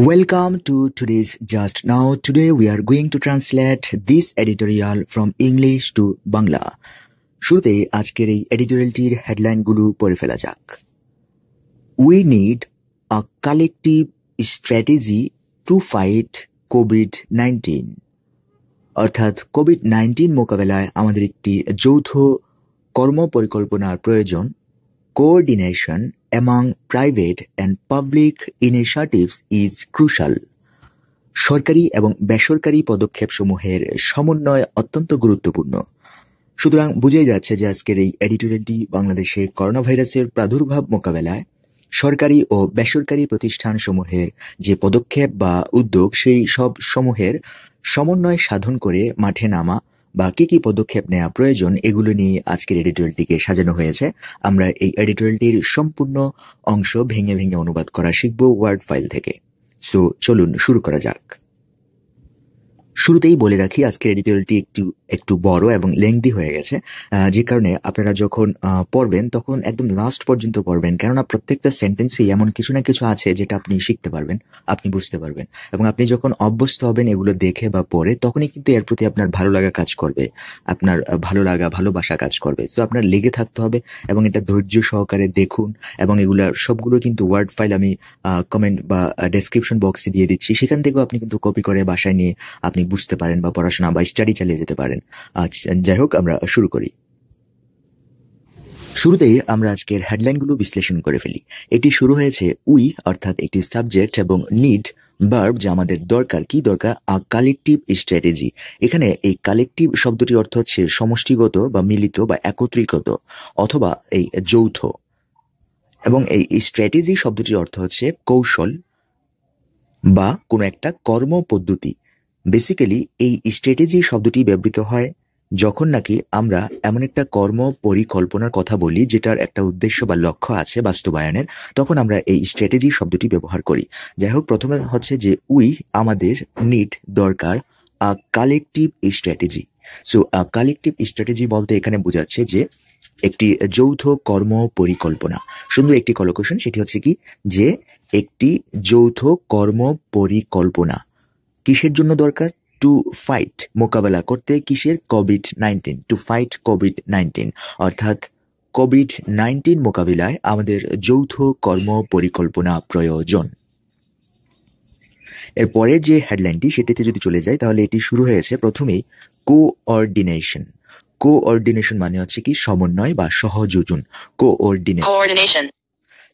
Welcome to today's Just Now. Today we are going to translate this editorial from English to Bangla. শুরুতে আজকের এই এডিটোরিয়ালটির হেডলাইনগুলো পড়ে ফেলা যাক we need a collective strategy to fight covid nineteen অর্থাৎ covid nineteen মোকাবেলায় আমাদের একটি যৌথ কর্ম পরিকল্পনার প্রয়োজন coordination among private and public initiatives is crucial সরকারি এবং বেসরকারি পদক্ষেপসমূহের সমন্বয় অত্যন্ত গুরুত্বপূর্ণ সুতরাং বুঝে যাচ্ছে যে আজকের এই এডিটোরিয়ালটি বাংলাদেশে করোনা ভাইরাসের প্রাদুর্ভাব মোকাবেলায় সরকারি ও বেসরকারি প্রতিষ্ঠানসমূহের যে পদক্ষেপ বা উদ্যোগ সেই সব সমূহের সমন্বয় সাধন করে মাঠে নামা বা কি কি পদক্ষেপ নেওয়া প্রয়োজন এগুলো নিয়ে আজকের এডিটোরিয়ালটিকে সাজানো হয়েছে আমরা এই এডিটোরিয়ালটির সম্পূর্ণ অংশ ভেঙে ভেঙে অনুবাদ করা শিখব ওয়ার্ড ফাইল থেকে সো চলুন শুরু করা যাক শুরুতেই বলে রাখি আজকের এডিটোরিয়ালটি একটু একটু বড় এবং লেংদি হয়ে গেছে যে কারণে আপনারা যখন পড়বেন তখন একদম লাস্ট পর্যন্ত পড়বেন কেননা প্রত্যেকটা সেন্টেন্সই এমন কিছু না কিছু আছে যেটা আপনি শিখতে পারবেন আপনি বুঝতে পারবেন এবং আপনি যখন অভ্যস্ত হবেন এগুলো দেখে বা পড়ে তখনই কিন্তু এর প্রতি আপনার ভালো লাগা কাজ করবে আপনার ভালো লাগা ভালোবাসা কাজ করবে সো আপনার লেগে থাকতে হবে এবং এটা ধৈর্য সহকারে দেখুন এবং এগুলার সবগুলো কিন্তু ওয়ার্ড ফাইল আমি কমেন্ট বা ডেসক্রিপশন বক্সে দিয়ে দিচ্ছি সেখান থেকেও আপনি কিন্তু কপি করে বাসায় নিয়ে আপনি বুঝতে পারেন বা পড়াশোনা বা স্টাডি চালিয়ে যেতে পারেন আজ যাই হোক আমরা শুরু করি শুরুতেই আমরা আজকের হেডলাইনগুলো বিশ্লেষণ করে ফেলি এটি শুরু হয়েছে উই অর্থাৎ একটি সাবজেক্ট এবং নিড বার্ব যা আমাদের দরকার কি দরকার আ কালেকটিভ স্ট্র্যাটেজি এখানে এই কালেকটিভ শব্দটি অর্থ হচ্ছে সমষ্টিগত বা মিলিত বা একত্রিকত অথবা এই যৌথ এবং এই স্ট্র্যাটেজি শব্দটির অর্থ হচ্ছে কৌশল বা কোনো একটা কর্ম পদ্ধতি বেসিক্যালি এই স্ট্র্যাটেজি শব্দটি ব্যবহৃত হয় যখন নাকি আমরা এমন একটা কর্ম পরিকল্পনার কথা বলি যেটার একটা উদ্দেশ্য বা লক্ষ্য আছে বাস্তবায়নের তখন আমরা এই স্ট্র্যাটেজি শব্দটি ব্যবহার করি যাই হোক প্রথমে হচ্ছে যে উই আমাদের নিট দরকার a collective strategy so collective strategy বলতে এখানে বোঝাচ্ছে যে একটি যৌথ কর্ম পরিকল্পনা সুন্দর একটি কলোকেশন সেটি হচ্ছে কি যে একটি যৌথ কর্ম পরিকল্পনা কিসের জন্য দরকার টু ফাইট মোকাবেলা করতে কিসের covid nineteen to fight covid nineteen অর্থাৎ কোভিড নাইন্টিন মোকাবিলায় আমাদের যৌথ কর্ম পরিকল্পনা প্রয়োজন এরপরে যে হেডলাইনটি সেটিতে যদি চলে যায় তাহলে এটি শুরু হয়েছে প্রথমেই কোঅর্ডিনেশন কোঅর্ডিনেশন মানে হচ্ছে কি সমন্বয় বা সহযোজন কোঅর্ডিনেশন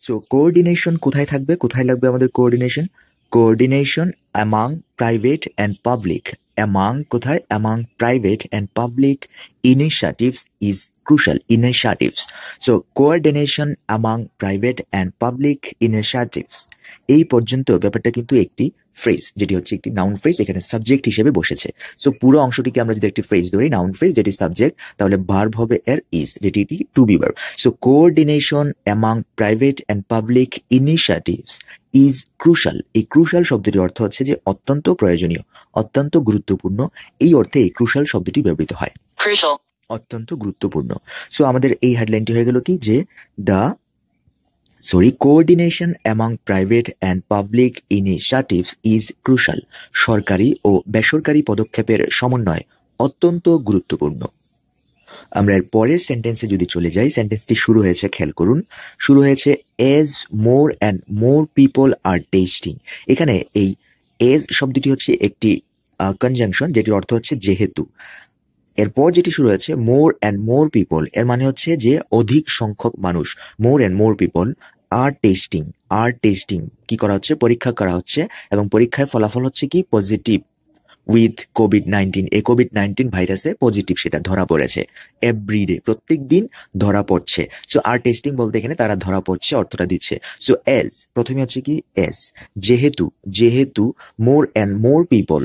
সো কোঅর্ডিনেশন কোথায় থাকবে কোথায় লাগবে আমাদের coordination Coordination among private and public among among private and public initiatives is crucial initiatives so coordination among private and public initiatives এই পর্যন্ত ব্যাপারটা কিন্তু একটি ফ্রেজ যেটি হচ্ছে একটি নাউন ফ্রেজ এখানে সাবজেক্ট হিসেবে বসেছে সো পুরো অংশটিকে আমরা যদি একটি ফ্রেজ ধরি নাউন ফ্রেজ যেটি সাবজেক্ট তাহলে ভার্ব হবে এর ইজ যেটি এটি to be verb so coordination among private and public initiatives is crucial এই ক্রুশাল শব্দটির অর্থ হচ্ছে যে অত্যন্ত প্রয়োজনীয় অত্যন্ত গুরুত্বপূর্ণ এই অর্থে এই ক্রুশাল শব্দটি ব্যবহৃত হয় অত্যন্ত গুরুত্বপূর্ণ সো আমাদের এই হেডলাইনটি হয়ে গেল কি যে the sorry coordination among private and public initiatives is crucial সরকারি ও বেসরকারি পদক্ষেপের সমন্বয় অত্যন্ত গুরুত্বপূর্ণ আমরা এর পরের সেন্টেন্সে যদি চলে যাই সেন্টেন্সটি শুরু হয়েছে খেয়াল করুন শুরু হয়েছে as more and more people are testing এখানে এই এজ শব্দটি হচ্ছে একটি কনজাংশন যেটির অর্থ হচ্ছে যেহেতু এরপর যেটি শুরু হয়েছে মোর অ্যান্ড মোর পিপল এর মানে হচ্ছে যে অধিক সংখ্যক মানুষ more and more people are testing are testing কি করা হচ্ছে পরীক্ষা করা হচ্ছে এবং পরীক্ষায় ফলাফল হচ্ছে কি পজিটিভ উইথ কোভিড নাইন্টিন এই কোভিড নাইন্টিন ভাইরাসে পজিটিভ সেটা ধরা পড়েছে ডে প্রত্যেক দিন ধরা পড়ছে সো আর টেস্টিং বলতে এখানে তারা ধরা পড়ছে অর্থটা দিচ্ছে সো এস প্রথমে হচ্ছে কি এস যেহেতু যেহেতু মোর অ্যান্ড মোর পিপল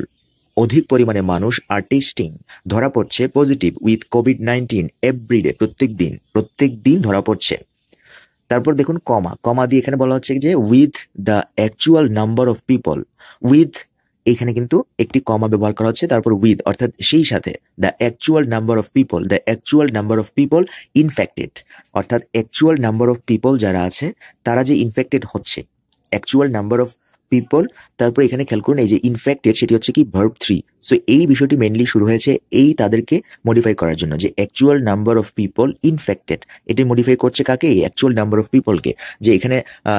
অধিক পরিমাণে মানুষ আর টেস্টিং ধরা পড়ছে positive with covid nineteen every day প্রত্যেক দিন প্রত্যেক দিন ধরা পড়ছে তারপর দেখুন কমা কমা দিয়ে এখানে বলা হচ্ছে যে with the actual number of people with এখানে কিন্তু একটি কমা ব্যবহার করা হচ্ছে তারপর উইথ অর্থাৎ সেই সাথে the actual number of people the actual number of people infected অর্থাৎ অ্যাকচুয়াল নাম্বার অফ পিপল যারা আছে তারা যে ইনফেক্টেড হচ্ছে অ্যাকচুয়াল নাম্বার অফ পিপল তারপর এখানে খেয়াল করুন এই যে ইনফ্যাক্টেড সেটি হচ্ছে কি ভার্ব থ্রি সো এই বিষয়টি মেনলি শুরু হয়েছে এই তাদেরকে মডিফাই করার জন্য যে actual number of people infected এটি মডিফাই করছে কাকে এই অ্যাকচুয়াল নাম্বার অফ পিপলকে যে এখানে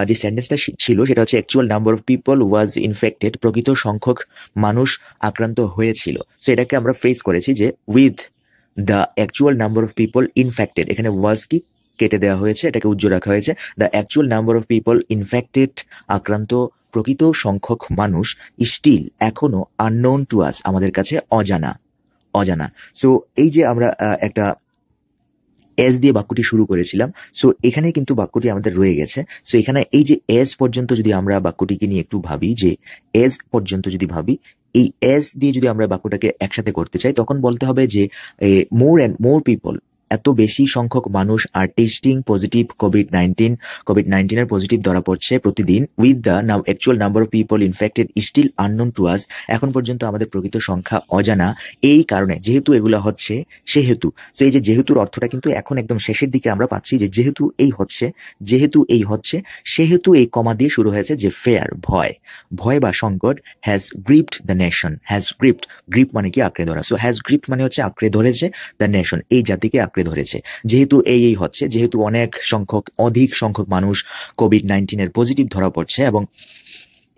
যে স্যান্ডেন্সটা ছিল সেটা হচ্ছে actual number of people was infected প্রকৃত সংখ্যক মানুষ আক্রান্ত হয়েছিল সো এটাকে আমরা ফেস করেছি যে with the actual number of people infected এখানে ওয়াজ কি কেটে দেওয়া হয়েছে এটাকে উজ্জ্বল রাখা হয়েছে the actual number of people infected আক্রান্ত প্রকৃত সংখ্যক মানুষ স্টিল এখনো আননোন টু আস আমাদের কাছে অজানা অজানা সো এই যে আমরা একটা এস দিয়ে বাক্যটি শুরু করেছিলাম সো এখানে কিন্তু বাক্যটি আমাদের রয়ে গেছে সো এখানে এই যে এস পর্যন্ত যদি আমরা বাক্যটিকে নিয়ে একটু ভাবি যে এস পর্যন্ত যদি ভাবি এই এস দিয়ে যদি আমরা বাক্যটাকে একসাথে করতে চাই তখন বলতে হবে যে মোর অ্যান্ড মোর পিপল এত বেশি সংখ্যক মানুষ are testing positive covid nineteen Covid নাইন্টিনের পজিটিভ ধরা পড়ছে প্রতিদিন with the now actual number of people infected still unknown to us এখন পর্যন্ত আমাদের প্রকৃত সংখ্যা অজানা এই কারণে যেহেতু এগুলো হচ্ছে সেহেতু সো এই যেহেতুর অর্থটা কিন্তু এখন একদম শেষের দিকে আমরা পাচ্ছি যে যেহেতু এই হচ্ছে যেহেতু এই হচ্ছে সেহেতু এই কমা দিয়ে শুরু হয়েছে যে ফেয়ার ভয় ভয় বা সংকট has gripped the nation has gripped grip মানে কি আঁকড়ে ধরা সো হ্যাজ গ্রিপ মানে হচ্ছে আঁকড়ে ধরেছে দ্য নেশন এই জাতিকে আঁকড়ে আঁকড়ে ধরেছে যেহেতু এই এই হচ্ছে যেহেতু অনেক সংখ্যক অধিক সংখ্যক মানুষ কোভিড নাইন্টিনের পজিটিভ ধরা পড়ছে এবং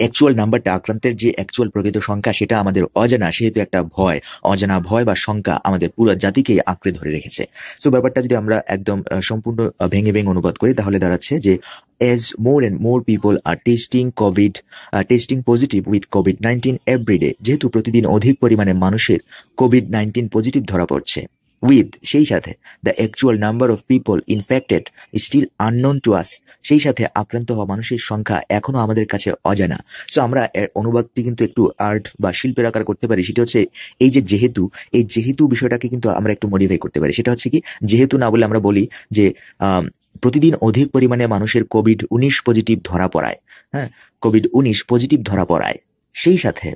অ্যাকচুয়াল নাম্বারটা আক্রান্তের যে অ্যাকচুয়াল প্রকৃত সংখ্যা সেটা আমাদের অজানা সেহেতু একটা ভয় অজানা ভয় বা সংখ্যা আমাদের পুরো জাতিকেই আঁকড়ে ধরে রেখেছে সো ব্যাপারটা যদি আমরা একদম সম্পূর্ণ ভেঙে ভেঙে অনুবাদ করি তাহলে দাঁড়াচ্ছে যে as more and more people are testing covid testing positive with covid nineteen every day যেহেতু প্রতিদিন অধিক পরিমাণে মানুষের কোভিড নাইন্টিন পজিটিভ ধরা পড়ছে উইথ সেই সাথে the actual number of people infected still unknown to us সেই সাথে আক্রান্ত হওয়া মানুষের সংখ্যা এখনও আমাদের কাছে অজানা সো আমরা এর অনুবাদটি কিন্তু একটু আর্ট বা শিল্পের আকার করতে পারি সেটা হচ্ছে এই যে যেহেতু এই যেহেতু বিষয়টাকে কিন্তু আমরা একটু মডিফাই করতে পারি সেটা হচ্ছে কি যেহেতু না বলে আমরা বলি যে প্রতিদিন অধিক পরিমাণে মানুষের কোভিড উনিশ পজিটিভ ধরা পড়ায় হ্যাঁ কোভিড উনিশ পজিটিভ ধরা পড়ায় সেই সাথে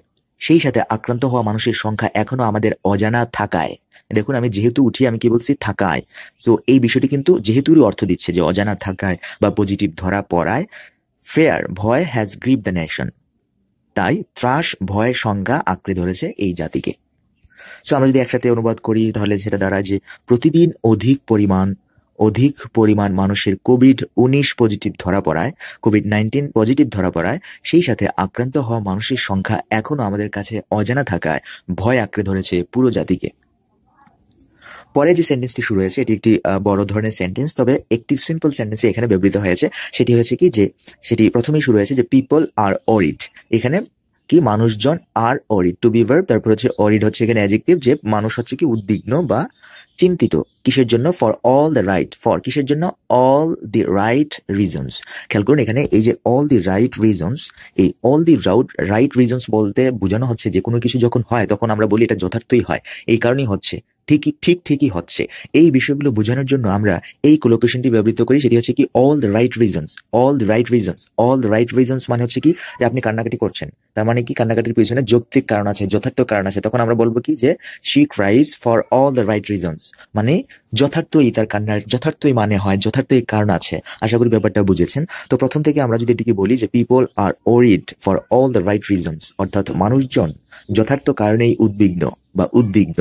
সেই সাথে আক্রান্ত হওয়া মানুষের সংখ্যা এখনো আমাদের অজানা থাকায় দেখুন আমি যেহেতু উঠি আমি কি বলছি থাকায় সো এই বিষয়টি কিন্তু যেহেতুরই অর্থ দিচ্ছে যে অজানা থাকায় বা পজিটিভ ধরা পড়ায় ফেয়ার ভয় হ্যাজ গ্রিপ দ্য নেশন তাই ত্রাস ভয়ের সংজ্ঞা আঁকড়ে ধরেছে এই জাতিকে সো আমরা যদি একসাথে অনুবাদ করি তাহলে সেটা দ্বারা যে প্রতিদিন অধিক পরিমাণ অধিক পরিমাণ মানুষের কোভিড উনিশ পজিটিভ ধরা পড়ায় কোভিড নাইন্টিন পজিটিভ ধরা পড়ায় সেই সাথে আক্রান্ত হওয়া মানুষের সংখ্যা এখনও আমাদের কাছে অজানা থাকায় ভয় আঁকড়ে ধরেছে পুরো জাতিকে পরে যে সেন্টেন্সটি শুরু হয়েছে এটি একটি বড় ধরনের সেন্টেন্স তবে একটি সিম্পল সেন্টেন্সে এখানে ব্যবহৃত হয়েছে সেটি হয়েছে কি যে সেটি প্রথমেই শুরু হয়েছে যে পিপল আর অরিড এখানে কি মানুষজন are worried to be verb তারপর হচ্ছে অরিড হচ্ছে এখানে অ্যাজেক্টিভ যে মানুষ হচ্ছে কি উদ্বিগ্ন বা চিন্তিত কিসের জন্য for all the right for কিসের জন্য অল দি রাইট রিজনস খেয়াল করুন এখানে এই যে all the right reasons all the rout right রাইট রিজনস বলতে বোঝানো হচ্ছে যে কোনো কিছু যখন হয় তখন আমরা বলি এটা যথার্থই হয় এই কারণেই হচ্ছে ঠিকই ঠিক ঠিকই হচ্ছে এই বিষয়গুলো বোঝানোর জন্য আমরা এই কোলোকেশনটি ব্যবহৃত করি সেটি হচ্ছে কি all the right reasons all the right reasons all the right reasons মানে হচ্ছে কি যে আপনি কান্নাকাটি করছেন তার মানে কি কান্নাকাটির পিছনে যৌক্তিক কারণ আছে যথার্থ কারণ আছে তখন আমরা বলবো কি যে she cries for all the right reasons মানে যথার্থই তার কান্নার যথার্থই মানে হয় যথার্থই কারণ আছে আশা করি ব্যাপারটা বুঝেছেন তো প্রথম থেকে আমরা যদি এটিকে বলি যে people are worried for all the right reasons অর্থাৎ মানুষজন যথার্থ কারণেই উদ্বিগ্ন বা উদ্বিগ্ন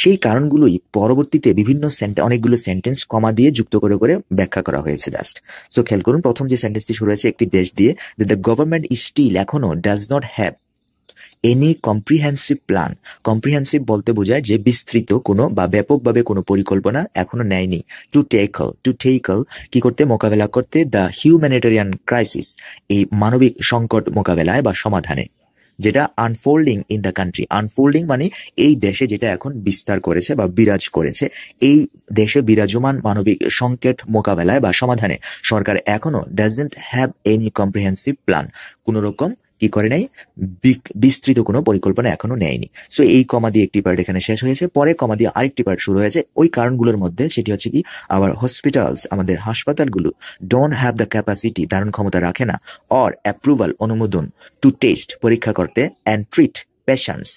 সেই কারণগুলোই পরবর্তীতে বিভিন্ন অনেকগুলো সেন্টেন্স কমা দিয়ে যুক্ত করে করে ব্যাখ্যা করা হয়েছে জাস্ট সো খেয়াল করুন প্রথম যে সেন্টেন্সটি শুরু হয়েছে একটি দেশ দিয়ে যে দ্য গভর্নমেন্ট স্টিল এখনো does not have any comprehensive plan comprehensive বলতে বোঝায় যে বিস্তৃত কোনো বা ব্যাপকভাবে কোনো পরিকল্পনা এখনো নেয়নি টু টেকল টু টেকল কি করতে মোকাবেলা করতে দ্য হিউম্যানিটারিয়ান ক্রাইসিস এই মানবিক সংকট মোকাবেলায় বা সমাধানে যেটা unfolding in the country unfolding মানে এই দেশে যেটা এখন বিস্তার করেছে বা বিরাজ করেছে এই দেশে বিরাজমান মানবিক সংকেট মোকাবেলায় বা সমাধানে সরকার এখনো doesn't have any comprehensive plan কোনো রকম কি করে নাই বিস্তৃত কোনো পরিকল্পনা এখনো নেয়নি সো এই কমা দিয়ে একটি পার্ট এখানে শেষ হয়েছে পরে কমা দিয়ে আরেকটি পার্ট শুরু হয়েছে ওই কারণগুলোর মধ্যে সেটি হচ্ছে কি আবার হসপিটালস আমাদের হাসপাতালগুলো ডোন্ট হ্যাভ দ্য ক্যাপাসিটি ধারণ ক্ষমতা রাখে না অর অ্যাপ্রুভাল অনুমোদন টু টেস্ট পরীক্ষা করতে অ্যান্ড ট্রিট পেশেন্টস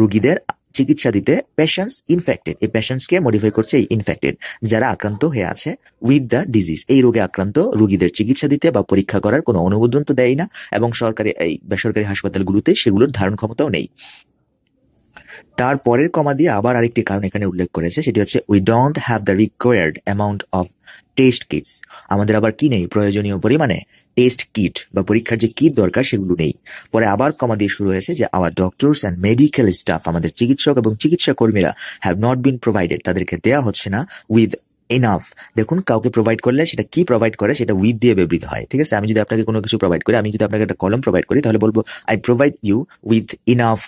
রুগীদের চিকিৎসা দিতে পেশেন্টস ইনফেক্টেড এই পেশেন্টসকে মডিফাই করছে এই ইনফেক্টেড যারা আক্রান্ত হয়ে আছে উইথ দ্য ডিজিজ এই রোগে আক্রান্ত রোগীদের চিকিৎসা দিতে বা পরীক্ষা করার কোনো অনুমোদন তো দেয় না এবং সরকারি এই বেসরকারি হাসপাতালগুলোতে সেগুলোর ধারণ ক্ষমতাও নেই তারপরের কমা দিয়ে আবার আরেকটি কারণ এখানে উল্লেখ করেছে সেটি হচ্ছে we don't have the required amount of test kits আমাদের আবার কি নেই প্রয়োজনীয় পরিমাণে টেস্ট কিট বা পরীক্ষার যে কিট দরকার সেগুলো নেই পরে আবার কমা দিয়ে শুরু হয়েছে যে our doctors and medical staff আমাদের চিকিৎসক এবং চিকিৎসা কর্মীরা হ্যাভ নট বিন প্রোভাইডেড তাদেরকে দেয়া হচ্ছে না উইথ এনাফ দেখুন কাউকে প্রোভাইড করলে সেটা কি প্রোভাইড করে সেটা উইথ দিয়ে ব্যবহৃত হয় ঠিক আছে আমি যদি আপনাকে কোনো কিছু প্রোভাইড করি আমি যদি আপনাকে একটা কলম প্রোভাইড করি তাহলে বলবো I provide you with enough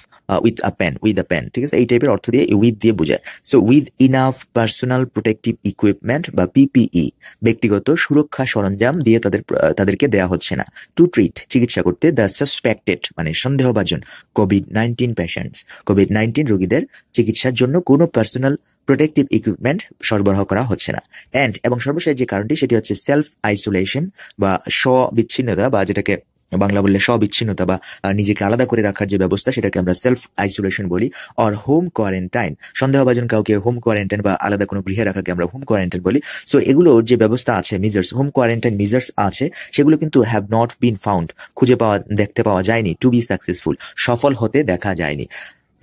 with a pan with a pan ঠিক আছে এই টাইপের অর্থ দিয়ে উইথ দিয়ে বোঝায় so with enough personal protective equipment বা পিপিই e, ব্যক্তিগত সুরক্ষা সরঞ্জাম দিয়ে তাদের তাদেরকে দেওয়া হচ্ছে না টু ট্রিট চিকিৎসা করতে দ্য সাসপেক্টেড মানে সন্দেহভাজন COVID nineteen patients COVID nineteen রোগীদের চিকিৎসার জন্য কোনো পার্সোনাল প্রোটেকটিভ ইকুইপমেন্ট সরবরাহ করা হচ্ছে না অ্যান্ড এবং সর্বশেষ যে কারণটি সেটি হচ্ছে সেলফ আইসোলেশন বা স্ববিচ্ছিন্নতা বা যেটাকে বাংলা বললে স্ববিচ্ছিন্নতা বা নিজেকে আলাদা করে রাখার যে ব্যবস্থা সেটাকে আমরা সেলফ আইসোলেশন বলি অর হোম কোয়ারেন্টাইন সন্দেহভাজন কাউকে হোম কোয়ারেন্টাইন বা আলাদা কোনো গৃহে রাখাকে আমরা হোম কোয়ারেন্টাইন বলি সো এগুলোর যে ব্যবস্থা আছে মিজার্স হোম কোয়ারেন্টাইন মিজার্স আছে সেগুলো কিন্তু হ্যাভ নট বিন ফাউন্ড খুঁজে পাওয়া দেখতে পাওয়া যায়নি টু বি সাকসেসফুল সফল হতে দেখা যায়নি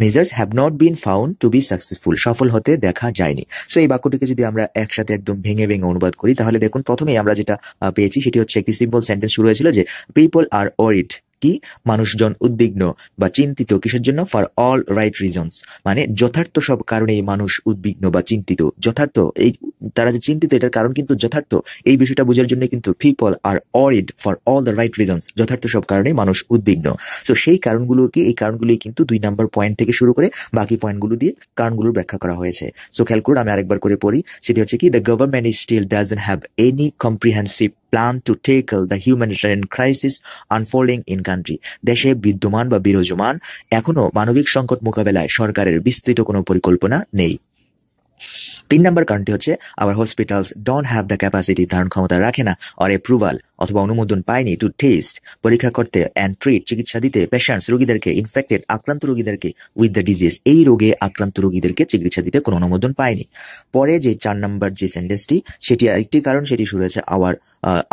measures have not been found to be successful সফল হতে দেখা যায়নি সো এই বাক্যটিকে যদি আমরা একসাথে একদম ভেঙে ভেঙে অনুবাদ করি তাহলে দেখুন প্রথমেই আমরা যেটা পেয়েছি সেটি হচ্ছে একটি সিম্পল সেন্টেন্স শুরু হয়েছিল যে পিপল আর অরিড কি মানুষজন উদ্বিগ্ন বা চিন্তিত কিসের জন্য ফর অল রাইট রিজনস মানে যথার্থ সব কারণেই মানুষ উদ্বিগ্ন বা চিন্তিত যথার্থ এই তারা যে চিন্তিত এটার কারণ কিন্তু যথার্থ এই বিষয়টা বোঝার জন্য কিন্তু people are worried for all the right reasons যথার্থ সব কারণে মানুষ উদ্বিগ্ন সো সেই কারণগুলো কি এই কারণগুলি কিন্তু দুই নাম্বার পয়েন্ট থেকে শুরু করে বাকি পয়েন্টগুলো দিয়ে কারণগুলোর ব্যাখ্যা করা হয়েছে সো খেয়াল করুন আমি আরেকবার করে পড়ি সেটি হচ্ছে কি the government still doesn't have any comprehensive plan to tackle the humanitarian crisis unfolding in country দেশে বিদ্যমান বা বিরাজমান এখনও মানবিক সংকট মোকাবেলায় সরকারের বিস্তৃত কোনো পরিকল্পনা নেই তিন নম্বর কারণটি হচ্ছে our hospitals don't have the capacity ধারণ ক্ষমতা রাখে না অর অ্যাপ্রুভাল অথবা অনুমোদন পায়নি টু টেস্ট পরীক্ষা করতে অ্যান্ড ট্রিট চিকিৎসা দিতে পেশেন্টস রোগীদেরকে ইনফেক্টেড আক্রান্ত রোগীদেরকে উইথ দ্য ডিজিজ এই রোগে আক্রান্ত রোগীদেরকে চিকিৎসা দিতে কোনো অনুমোদন পায়নি পরে যে চার নম্বর যে সেন্টেন্সটি সেটি আরেকটি কারণ সেটি শুরু হয়েছে our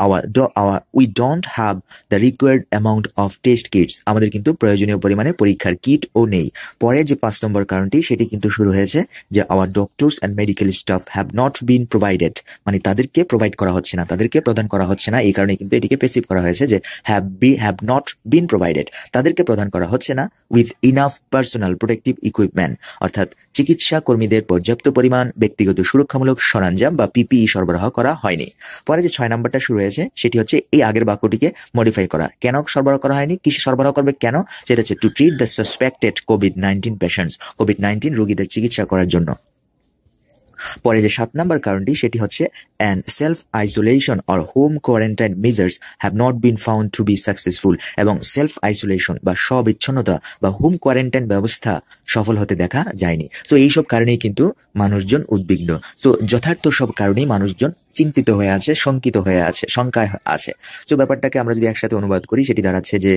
our our we don't have the required amount of test kits আমাদের কিন্তু প্রয়োজনীয় পরিমাণে পরীক্ষার কিট ও নেই পরে যে পাঁচ নম্বর কারণটি সেটি কিন্তু শুরু হয়েছে যে our doctors and medical staff have not been provided মানে তাদেরকে প্রোভাইড করা হচ্ছে না তাদেরকে প্রদান করা হচ্ছে না এই কারণে এখানে কিন্তু এটিকে পেসিভ করা হয়েছে যে have be have not been provided তাদেরকে প্রদান করা হচ্ছে না with enough personal protective equipment অর্থাৎ চিকিৎসা কর্মীদের পর্যাপ্ত পরিমাণ ব্যক্তিগত সুরক্ষামূলক সরঞ্জাম বা পিপিই e সরবরাহ করা হয়নি পরে যে ছয় নম্বরটা শুরু হয়েছে সেটি হচ্ছে এই আগের বাক্যটিকে মডিফাই করা কেন সরবরাহ করা হয়নি কিসে সরবরাহ করবে কেন সেটা হচ্ছে to treat the suspected COVID nineteen patients COVID nineteen রোগীদের চিকিৎসা করার জন্য পরে যে সাত নাম্বার কারণটি সেটি হচ্ছে and self isolation or home quarantine measures have not been found to be successful এবং সেলফ আইসোলেশন বা স্ববিচ্ছন্নতা বা হোম কোয়ারেন্টাইন ব্যবস্থা সফল হতে দেখা যায়নি সো এইসব কারণেই কিন্তু মানুষজন উদ্বিগ্ন সো যথার্থ সব কারণেই মানুষজন চিন্তিত হয়ে আছে শঙ্কিত হয়ে আছে শঙ্কায় আছে তো ব্যাপারটাকে আমরা যদি একসাথে অনুবাদ করি সেটি দাঁড়াচ্ছে যে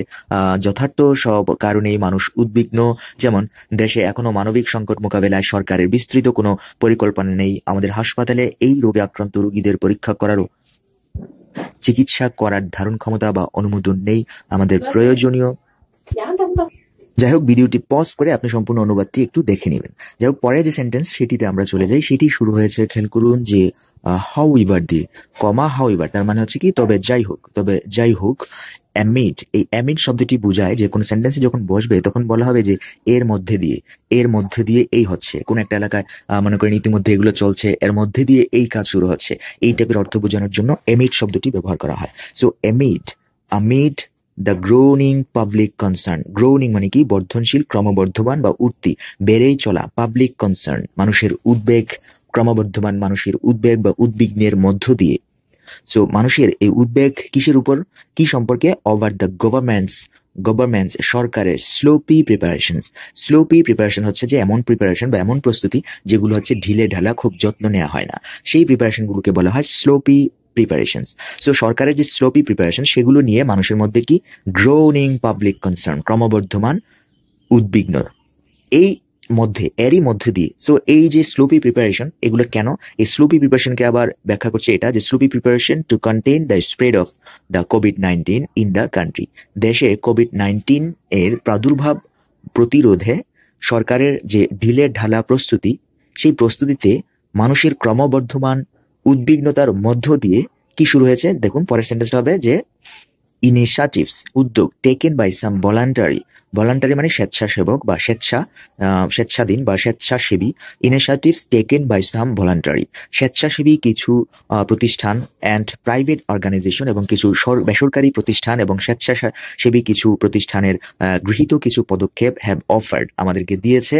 যথার্থ সব কারণেই মানুষ উদ্বিগ্ন যেমন দেশে এখনো মানবিক সংকট মোকাবেলায় সরকারের বিস্তৃত কোনো পরিকল্পনা নেই আমাদের হাসপাতালে এই রোগে আক্রান্ত রোগীদের পরীক্ষা করারও চিকিৎসা করার ধারণ ক্ষমতা বা অনুমোদন নেই আমাদের প্রয়োজনীয় যাই হোক ভিডিওটি পজ করে আপনি সম্পূর্ণ অনুবাদটি একটু দেখে নেবেন যাই হোক পরে যে সেন্টেন্স সেটিতে আমরা চলে যাই সেটি শুরু হয়েছে খেয়াল করুন যে হাউ ইভার দিয়ে কমা হাউ ইভার তার মানে হচ্ছে কি তবে যাই হোক তবে যাই হোক অ্যামিড এই অ্যামিড শব্দটি বোঝায় যে কোনো সেন্টেন্সে যখন বসবে তখন বলা হবে যে এর মধ্যে দিয়ে এর মধ্যে দিয়ে এই হচ্ছে কোনো একটা এলাকায় মনে করেন ইতিমধ্যে এগুলো চলছে এর মধ্যে দিয়ে এই কাজ শুরু হচ্ছে এই টাইপের অর্থ বোঝানোর জন্য এমিড শব্দটি ব্যবহার করা হয় so amid amid the growing public concern growing মানে কি বর্ধনশীল ক্রমবর্ধমান বা উঠতি বেড়েই চলা পাবলিক কনসার্ন মানুষের উদ্বেগ ক্রমবর্ধমান মানুষের উদ্বেগ বা উদ্বিগ্নের মধ্য দিয়ে সো মানুষের এই উদ্বেগ কিসের উপর কি সম্পর্কে ওভার দ্য গভর্নমেন্টস গভর্নমেন্টস সরকারের স্লোপি প্রিপারেশনস স্লোপি প্রিপারেশন হচ্ছে যে এমন প্রিপারেশন বা এমন প্রস্তুতি যেগুলো হচ্ছে ঢিলে ঢালা খুব যত্ন নেওয়া হয় না সেই প্রিপারেশনগুলোকে বলা হয় স্লোপি প্রিপারেশনস সো সরকারের যে স্লোপি প্রিপারেশন সেগুলো নিয়ে মানুষের মধ্যে কি গ্রোনিং পাবলিক কনসার্ন ক্রমবর্ধমান উদ্বিগ্ন এই মধ্যে এরই মধ্যে দিয়ে সো এই যে স্লোপি প্রিপারেশন এগুলো কেন এই স্লোপি প্রিপারেশনকে আবার ব্যাখ্যা করছে এটা যে sloppy preparation to contain the spread of the COVID nineteen in the country দেশে কোভিড নাইন্টিন এর প্রাদুর্ভাব প্রতিরোধে সরকারের যে ঢিলের ঢালা প্রস্তুতি সেই প্রস্তুতিতে মানুষের ক্রমবর্ধমান উদ্বিগ্নতার মধ্য দিয়ে কি শুরু হয়েছে দেখুন পরের সেন্টেন্সটা হবে যে ইনিশিয়েটিভস উদ্যোগ taken by some voluntary voluntary মানে স্বেচ্ছাসেবক বা স্বেচ্ছা স্বেচ্ছাধীন বা স্বেচ্ছাসেবী initiatives taken by some voluntary স্বেচ্ছাসেবী কিছু প্রতিষ্ঠান অ্যান্ড প্রাইভেট অর্গানাইজেশন এবং কিছু বেসরকারি প্রতিষ্ঠান এবং স্বেচ্ছাসেবী কিছু প্রতিষ্ঠানের গৃহীত কিছু পদক্ষেপ হ্যাভ অফার্ড আমাদেরকে দিয়েছে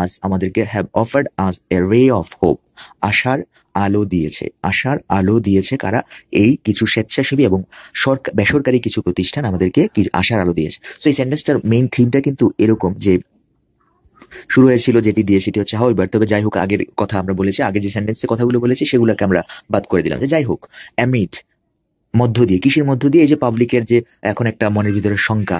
আজ আমাদেরকে হ্যাভ অফার্ড আজ এ রে অফ হোপ আশার আলো দিয়েছে আশার আলো দিয়েছে কারা এই কিছু স্বেচ্ছাসেবী এবং সরকার বেসরকারি কিছু প্রতিষ্ঠান আমাদেরকে আশার আলো দিয়েছে সো এই সেন্টেন্সটার মেইন থিমটা কিন্তু এরকম যে শুরু হয়েছিল যেটি দিয়ে সেটি হচ্ছে হাও এবার তবে যাই হোক আগের কথা আমরা বলেছি আগের যে সেন্টেন্সের কথাগুলো বলেছি সেগুলোকে আমরা বাদ করে দিলাম যে যাই হোক অ্যামিট মধ্য দিয়ে কৃষির মধ্য দিয়ে এই যে পাবলিকের যে এখন একটা মনের ভিতরে শঙ্কা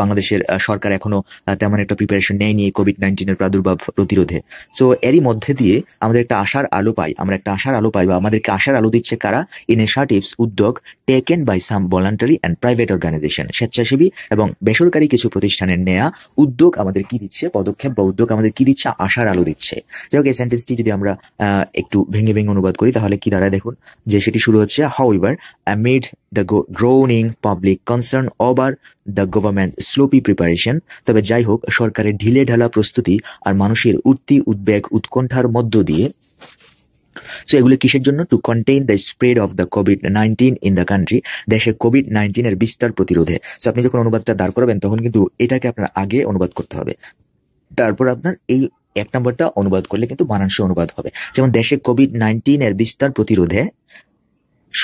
বাংলাদেশের সরকার এখনো তেমন একটা প্রিপারেশন নেয়নি এই কোভিড নাইন্টিনের প্রাদুর্ভাব প্রতিরোধে সো এরই মধ্যে দিয়ে আমাদের একটা আশার আলো পাই আমরা একটা আশার আলো পাই বা আমাদেরকে আশার আলো দিচ্ছে কারা ইনিশিয়েটিভস উদ্যোগ taken by some voluntary and private organization স্বেচ্ছাসেবী এবং বেসরকারি কিছু প্রতিষ্ঠানের নেয়া উদ্যোগ আমাদের কি দিচ্ছে পদক্ষেপ বা উদ্যোগ আমাদের কি দিচ্ছে আশার আলো দিচ্ছে যাই হোক এই সেন্টেন্সটি যদি আমরা একটু ভেঙে ভেঙে অনুবাদ করি তাহলে কি দাঁড়ায় দেখুন যে সেটি শুরু হচ্ছে however amid the growing public concern over the government sloppy preparation তবে যাই হোক সরকারের ঢিলে ঢালা প্রস্তুতি আর মানুষের উঠতি উদ্বেগ উৎকণ্ঠার মধ্য দিয়ে সো এগুলো কিসের জন্য to contain the spread of the COVID nineteen in the country দেশে কোভিড নাইন্টিনের বিস্তার প্রতিরোধে সো আপনি যখন অনুবাদটা দাঁড় করাবেন তখন কিন্তু এটাকে আপনার আগে অনুবাদ করতে হবে তারপর আপনার এই এক নম্বরটা অনুবাদ করলে কিন্তু বানানসি অনুবাদ হবে যেমন দেশে কোভিড নাইন্টিনের বিস্তার প্রতিরোধে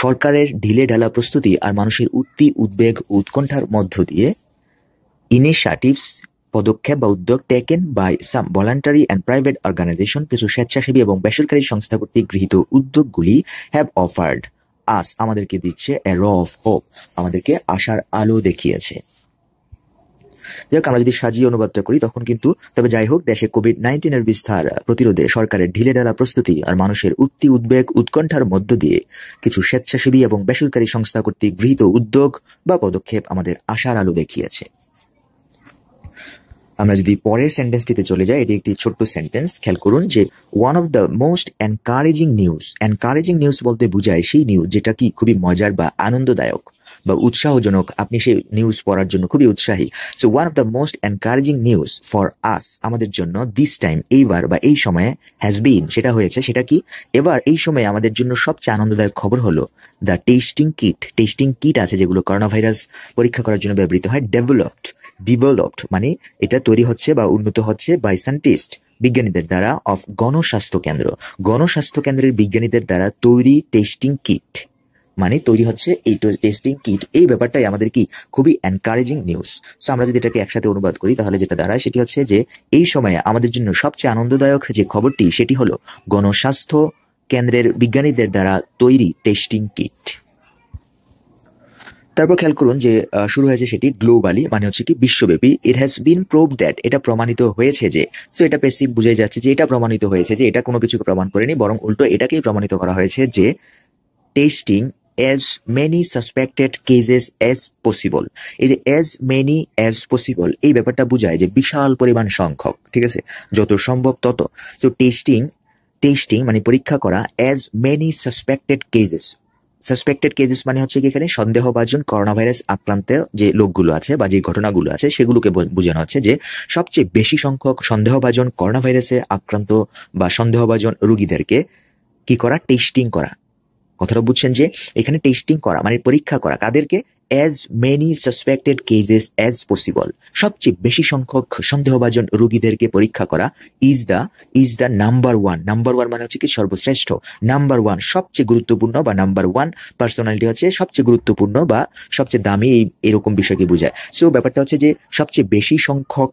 সরকারের ঢিলেঢালা প্রস্তুতি আর মানুষের উত্তি উদ্বেগ ও উৎকণ্ঠার মধ্য দিয়ে ইনিশিয়েটিভস পদক্ষেপ বা উদ্যোগ taken by some voluntary and private organization কিছু স্বেচ্ছাসেবী এবং বেসরকারি সংস্থা কর্তৃক গৃহীত উদ্যোগগুলি হ্যাভ অফার্ড আস আমাদেরকে দিচ্ছে এ র অফ হোপ আমাদেরকে আশার আলো দেখিয়েছে যাই হোক আমরা যদি সাজিয়ে অনুবাদটা করি তখন কিন্তু তবে যাই হোক দেশে কোভিড নাইন্টিনের বিস্তার প্রতিরোধে সরকারের ঢিলেঢালা প্রস্তুতি আর মানুষের উত্তি উদ্বেগ উৎকণ্ঠার মধ্য দিয়ে কিছু স্বেচ্ছাসেবী এবং বেসরকারি সংস্থা কর্তৃক গৃহীত উদ্যোগ বা পদক্ষেপ আমাদের আশার আলো দেখিয়েছে আমরা যদি পরের সেন্টেন্সটিতে চলে যাই এটি একটি ছোট্ট সেন্টেন্স খেয়াল করুন যে one of the most encouraging news encouraging news বলতে বোঝায় সেই নিউজ যেটা কি খুবই মজার বা আনন্দদায়ক বা উৎসাহজনক আপনি সেই নিউজ পড়ার জন্য খুবই উৎসাহী so one of the most encouraging news for us আমাদের জন্য দিস টাইম এইবার বা এই সময়ে হ্যাজ বিন সেটা হয়েছে সেটা কি এবার এই সময়ে আমাদের জন্য সবচেয়ে আনন্দদায়ক খবর হলো the testing kit testing kit আছে যেগুলো করোনা ভাইরাস পরীক্ষা করার জন্য ব্যবহৃত হয় ডেভেলপড ডিভেলপড মানে এটা তৈরি হচ্ছে বা উন্নত হচ্ছে বাই সায়েন্টিস্ট বিজ্ঞানীদের দ্বারা অফ গণস্বাস্থ্য কেন্দ্র গণস্বাস্থ্য কেন্দ্রের বিজ্ঞানীদের দ্বারা তৈরি টেস্টিং কিট মানে তৈরি হচ্ছে এই টেস্টিং কিট এই ব্যাপারটাই আমাদের কি খুবই এনকারেজিং নিউজ সো আমরা যদি এটাকে একসাথে অনুবাদ করি তাহলে যেটা দাঁড়ায় সেটি হচ্ছে যে এই সময়ে আমাদের জন্য সবচেয়ে আনন্দদায়ক যে খবরটি সেটি হলো গণস্বাস্থ্য কেন্দ্রের বিজ্ঞানীদের দ্বারা তৈরি টেস্টিং কিট তারপর খেয়াল করুন যে শুরু হয়েছে সেটি গ্লোবালি মানে হচ্ছে কি বিশ্বব্যাপী it has been prove that এটা প্রমাণিত হয়েছে যে সো এটা পেসিভ বুঝে যাচ্ছে যে এটা প্রমাণিত হয়েছে যে এটা কোনো কিছু প্রমাণ করেনি বরং উল্টো এটাকেই প্রমাণিত করা হয়েছে যে testing as many suspected cases as possible এই যে as many as possible এই ব্যাপারটা বোঝায় যে বিশাল পরিমাণ সংখ্যক ঠিক আছে যত সম্ভব তত সো টেস্টিং টেস্টিং মানে পরীক্ষা করা as many suspected cases suspected cases মানে হচ্ছে কি এখানে সন্দেহভাজন করোনা ভাইরাস আক্রান্ত যে লোকগুলো আছে বা যে ঘটনাগুলো আছে সেগুলোকে বোঝানো হচ্ছে যে সবচেয়ে বেশি সংখ্যক সন্দেহভাজন করোনা ভাইরাসে আক্রান্ত বা সন্দেহভাজন রোগীদেরকে কি করা টেস্টিং করা কথাটা বুঝছেন যে এখানে টেস্টিং করা মানে পরীক্ষা করা কাদেরকে as many suspected cases as possible সবচেয়ে বেশি সংখ্যক সন্দেহভাজন রোগীদেরকে পরীক্ষা করা is the is the number one number one মানে হচ্ছে কি সর্বশ্রেষ্ঠ নাম্বার ওয়ান সবচেয়ে গুরুত্বপূর্ণ বা নাম্বার ওয়ান পার্সোনালিটি হচ্ছে সবচেয়ে গুরুত্বপূর্ণ বা সবচেয়ে দামি এই এরকম বিষয়কে বোঝায় সো ব্যাপারটা হচ্ছে যে সবচেয়ে বেশি সংখ্যক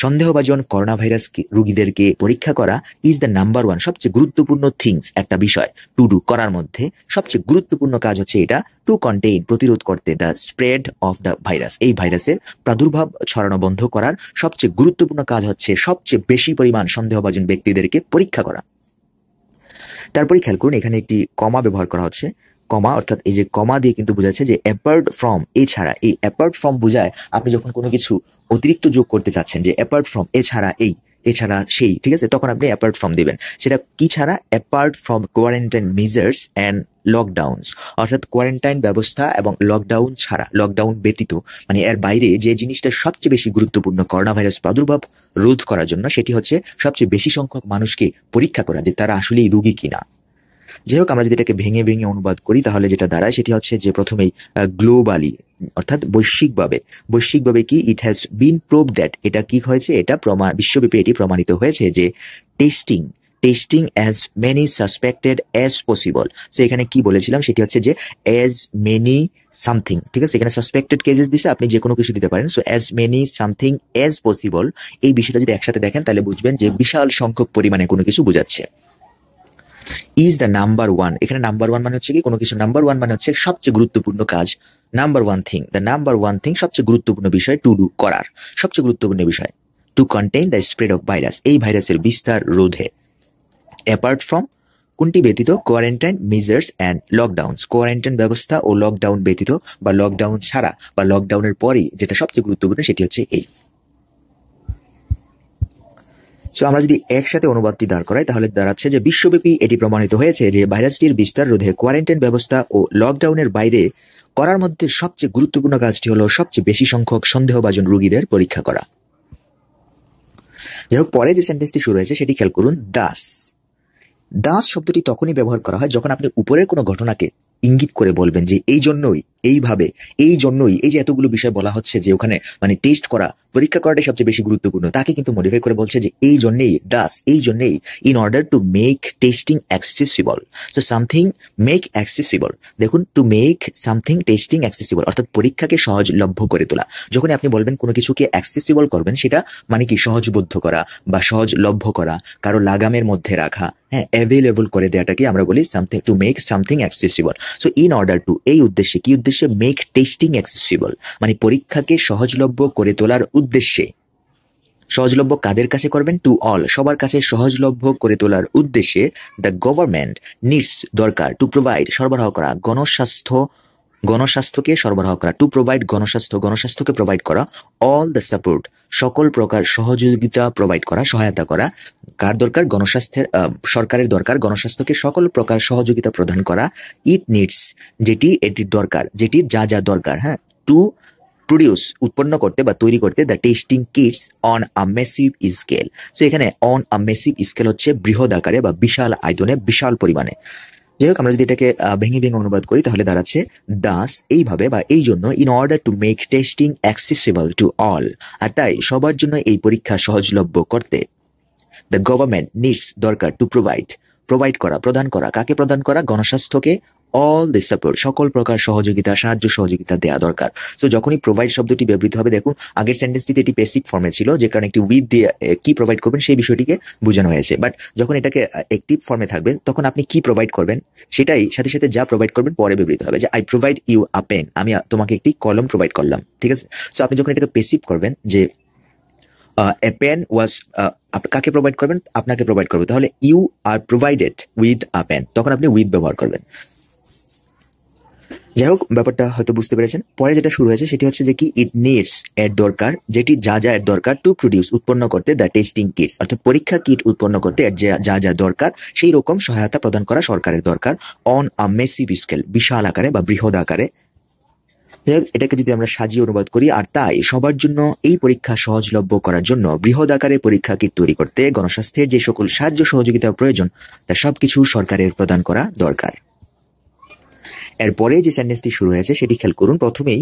সন্দেহভাজন করোনা ভাইরাস রুগীদেরকে পরীক্ষা করা ইজ দ্য নাম্বার ওয়ান সবচেয়ে গুরুত্বপূর্ণ থিংস একটা বিষয় টু ডু করার মধ্যে সবচেয়ে গুরুত্বপূর্ণ কাজ হচ্ছে এটা টু কন্টেইন প্রতিরোধ করতে the spread of the virus এই ভাইরাসের প্রাদুর্ভাব ছড়ানো বন্ধ করার সবচেয়ে গুরুত্বপূর্ণ কাজ হচ্ছে সবচেয়ে বেশি পরিমাণ সন্দেহভাজন ব্যক্তিদেরকে পরীক্ষা করা তারপরে খেয়াল করুন এখানে একটি কমা ব্যবহার করা হচ্ছে কমা অর্থাৎ এই যে কমা দিয়ে কিন্তু বোঝাচ্ছে যে অ্যাপার্ট ফ্রম এছাড়া এই অ্যাপার্ট ফ্রম বোঝায় আপনি যখন কোনো কিছু অতিরিক্ত যোগ করতে চাচ্ছেন যে অ্যাপার্ট ফ্রম এছাড়া এই এছাড়া সেই ঠিক আছে তখন আপনি অ্যাপার্ট ফ্রম দিবেন সেটা কি ছাড়া apart from quarantine measures and lockdowns অর্থাৎ কোয়ারেন্টাইন ব্যবস্থা এবং লকডাউন ছাড়া লকডাউন ব্যতীত মানে এর বাইরে যে জিনিসটা সবচেয়ে বেশি গুরুত্বপূর্ণ করোনা ভাইরাস প্রাদুর্ভাব রোধ করার জন্য সেটি হচ্ছে সবচেয়ে বেশি সংখ্যক মানুষকে পরীক্ষা করা যে তারা আসলেই রুগী কিনা যাই হোক আমরা যদি এটাকে ভেঙে ভেঙে অনুবাদ করি তাহলে যেটা দাঁড়ায় সেটি হচ্ছে যে প্রথমেই গ্লোবালি অর্থাৎ বৈশ্বিকভাবে বৈশ্বিকভাবে কি it has been prove that এটা কি হয়েছে এটা প্রমাণ বিশ্বব্যাপী এটি প্রমাণিত হয়েছে যে testing testing as many suspected as possible so এখানে কি বলেছিলাম সেটি হচ্ছে যে অ্যাজ মেনি সামথিং ঠিক আছে এখানে সাসপেক্টেড কেজেস দিছে আপনি যে কোনো কিছু দিতে পারেন so as many something as possible এই বিষয়টা যদি একসাথে দেখেন তাহলে বুঝবেন যে বিশাল সংখ্যক পরিমাণে কোনো কিছু বোঝাচ্ছে ইজ দ্য নাম্বার ওয়ান এখানে নাম্বার ওয়ান মানে হচ্ছে কি কোনো কিছু নাম্বার ওয়ান মানে হচ্ছে সবচেয়ে গুরুত্বপূর্ণ কাজ number one thing the number one thing সবচেয়ে গুরুত্বপূর্ণ বিষয় টু ডু করার সবচেয়ে গুরুত্বপূর্ণ বিষয় to contain the spread of virus এই ভাইরাসের বিস্তার রোধে অ্যাপার্ট ফ্রম কোনটি ব্যতীত quarantine measures and lockdown quarantine ব্যবস্থা ও লকডাউন ব্যতীত বা লকডাউন ছাড়া বা লকডাউনের পরেই যেটা সবচেয়ে গুরুত্বপূর্ণ সেটি হচ্ছে এই সো আমরা যদি একসাথে অনুবাদটি দাঁড় করাই তাহলে দাঁড়াচ্ছে যে বিশ্বব্যাপী এটি প্রমাণিত হয়েছে যে ভাইরাসটির বিস্তার রোধে কোয়ারেন্টাইন ব্যবস্থা ও লকডাউনের বাইরে করার মধ্যে সবচেয়ে গুরুত্বপূর্ণ কাজটি হলো সবচেয়ে বেশি সংখ্যক সন্দেহভাজন রুগীদের পরীক্ষা করা যাই হোক পরে যে সেন্টেন্সটি শুরু হয়েছে সেটি খেয়াল করুন দাস দাস শব্দটি তখনই ব্যবহার করা হয় যখন আপনি উপরের কোনো ঘটনাকে ইঙ্গিত করে বলবেন যে এই জন্যই এইভাবে এই জন্যই এই যে এতগুলো বিষয় বলা হচ্ছে যে ওখানে মানে টেস্ট করা পরীক্ষা করাটাই সবচেয়ে বেশি গুরুত্বপূর্ণ তাকে কিন্তু মডিফাই করে বলছে যে এই জন্যেই দাস এই জন্যেই in order to make testing accessible so something make accessible দেখুন to make something testing accessible অর্থাৎ পরীক্ষাকে সহজলভ্য করে তোলা যখন আপনি বলবেন কোনো কিছুকে অ্যাক্সেসিবল করবেন সেটা মানে কি সহজবদ্ধ করা বা সহজলভ্য করা কারো লাগামের মধ্যে রাখা হ্যাঁ অ্যাভেলেবল করে দেওয়াটাকে আমরা বলি something to make something accessible so in order to এই উদ্দেশ্যে কি উদ্দেশ্য উদ্দেশ্যে মেক টেস্টিং অ্যাক্সেসিবল মানে পরীক্ষাকে সহজলভ্য করে তোলার উদ্দেশ্যে সহজলভ্য কাদের কাছে করবেন টু অল সবার কাছে সহজলভ্য করে তোলার উদ্দেশ্যে দ্য গভর্নমেন্ট নিডস দরকার টু প্রোভাইড সরবরাহ করা গণস্বাস্থ্য গণস্বাস্থ্যকে সরবরাহ করা টু প্রোভাইড গণস্বাস্থ্য গণস্বাস্থ্যকে প্রোভাইড করা অল দ্য সাপোর্ট সকল প্রকার সহযোগিতা প্রোভাইড করা সহায়তা করা কার দরকার গণস্বাস্থ্যের সরকারের দরকার গণস্বাস্থ্যকে সকল প্রকার সহযোগিতা প্রদান করা ইট নিডস যেটি এটির দরকার যেটির যা যা দরকার হ্যাঁ টু প্রডিউস উৎপন্ন করতে বা তৈরি করতে the testing kits on a massive scale so এখানে অন আ মেসিভ স্কেল হচ্ছে বৃহৎ আকারে বা বিশাল আয়তনে বিশাল পরিমাণে যাই হোক আমরা যদি এটাকে ভেঙে ভেঙে অনুবাদ করি তাহলে দাঁড়াচ্ছে দাস এইভাবে বা এই জন্য in order to make testing accessible to all আর তাই সবার জন্য এই পরীক্ষা সহজলভ্য করতে দ্য গভর্নমেন্ট নিডস দরকার টু প্রোভাইড প্রোভাইড করা প্রদান করা কাকে প্রদান করা গণস্বাস্থ্যকে অল দি সাপোর্ট সকল প্রকার সহযোগিতা সাহায্য সহযোগিতা দেওয়া দরকার সো যখনই প্রোভাইড শব্দটি ব্যবহৃত হবে দেখুন আগের সেন্টেন্সটিতে এটি পেসিক ফর্মে ছিল যে কারণে একটি উইথ দিয়ে কি প্রোভাইড করবেন সেই বিষয়টিকে বোঝানো হয়েছে বাট যখন এটাকে একটিভ ফর্মে থাকবে তখন আপনি কি প্রোভাইড করবেন সেটাই সাথে সাথে যা প্রোভাইড করবেন পরে ব্যবহৃত হবে যে I provide you a pen আমি তোমাকে একটি কলম প্রোভাইড করলাম ঠিক আছে সো আপনি যখন এটাকে পেসিভ করবেন যে এ পেন ওয়াজ কাকে প্রোভাইড করবেন আপনাকে প্রোভাইড করবে তাহলে you are provided with a pen তখন আপনি উইথ ব্যবহার করবেন যাই হোক ব্যাপারটা হয়তো বুঝতে পেরেছেন পরে যেটা শুরু হয়েছে সেটি হচ্ছে যে কি ইট নিডস এর দরকার যেটি যা যা এর দরকার টু প্রডিউস উৎপন্ন করতে দ্য টেস্টিং কিটস অর্থাৎ পরীক্ষা কিট উৎপন্ন করতে এর যা যা দরকার সেই রকম সহায়তা প্রদান করা সরকারের দরকার অন আ মেসিভ স্কেল বিশাল আকারে বা বৃহৎ আকারে এটাকে যদি আমরা সাজিয়ে অনুবাদ করি আর তাই সবার জন্য এই পরীক্ষা সহজলভ্য করার জন্য বৃহৎ আকারে পরীক্ষা কিট তৈরি করতে গণস্বাস্থ্যের যে সকল সাহায্য সহযোগিতা প্রয়োজন তা সবকিছু সরকারের প্রদান করা দরকার এরপরে যে সেন্টেন্সটি শুরু হয়েছে সেটি খেয়াল করুন প্রথমেই